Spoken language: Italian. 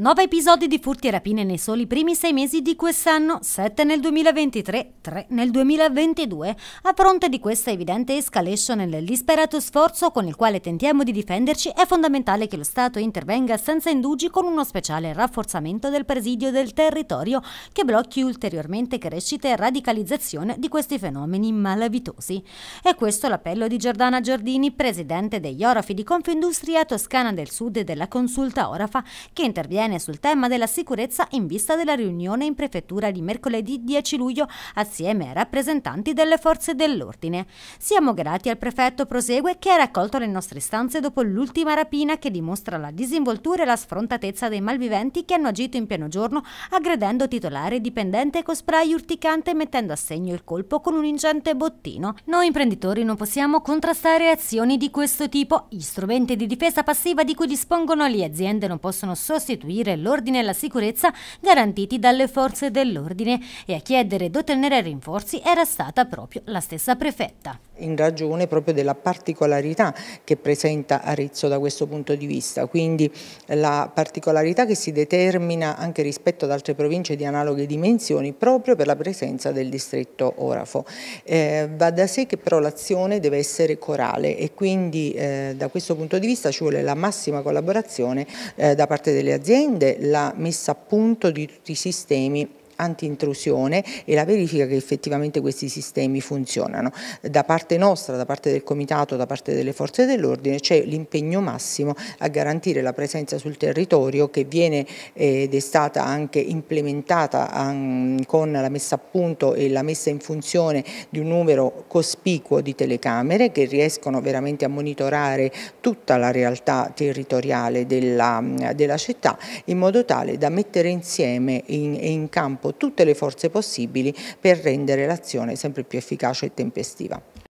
9 episodi di furti e rapine nei soli primi 6 mesi di quest'anno, 7 nel 2023, 3 nel 2022. A fronte di questa evidente escalation e del disperato sforzo con il quale tentiamo di difenderci, è fondamentale che lo Stato intervenga senza indugi con uno speciale rafforzamento del presidio del territorio che blocchi ulteriormente crescita e radicalizzazione di questi fenomeni malavitosi. E questo l'appello di Giordana Giordini, presidente degli Orafi di Confindustria Toscana del Sud e della Consulta Orafa, che interviene Bene sul tema della sicurezza in vista della riunione in prefettura di mercoledì 10 luglio assieme ai rappresentanti delle forze dell'ordine. Siamo grati al prefetto Prosegue che ha raccolto le nostre istanze dopo l'ultima rapina che dimostra la disinvoltura e la sfrontatezza dei malviventi che hanno agito in pieno giorno aggredendo titolare dipendente con spray urticante mettendo a segno il colpo con un ingente bottino. Noi imprenditori non possiamo contrastare azioni di questo tipo, gli strumenti di difesa passiva di cui dispongono le aziende non possono sostituire restituire l'ordine e la sicurezza garantiti dalle forze dell'ordine e a chiedere di ottenere rinforzi era stata proprio la stessa prefetta in ragione proprio della particolarità che presenta Arezzo da questo punto di vista, quindi la particolarità che si determina anche rispetto ad altre province di analoghe dimensioni proprio per la presenza del distretto Orafo. Eh, va da sé che però l'azione deve essere corale e quindi eh, da questo punto di vista ci vuole la massima collaborazione eh, da parte delle aziende, la messa a punto di tutti i sistemi anti e la verifica che effettivamente questi sistemi funzionano. Da parte nostra, da parte del Comitato, da parte delle forze dell'ordine c'è l'impegno massimo a garantire la presenza sul territorio che viene eh, ed è stata anche implementata con la messa a punto e la messa in funzione di un numero cospicuo di telecamere che riescono veramente a monitorare tutta la realtà territoriale della, della città in modo tale da mettere insieme e in, in campo tutte le forze possibili per rendere l'azione sempre più efficace e tempestiva.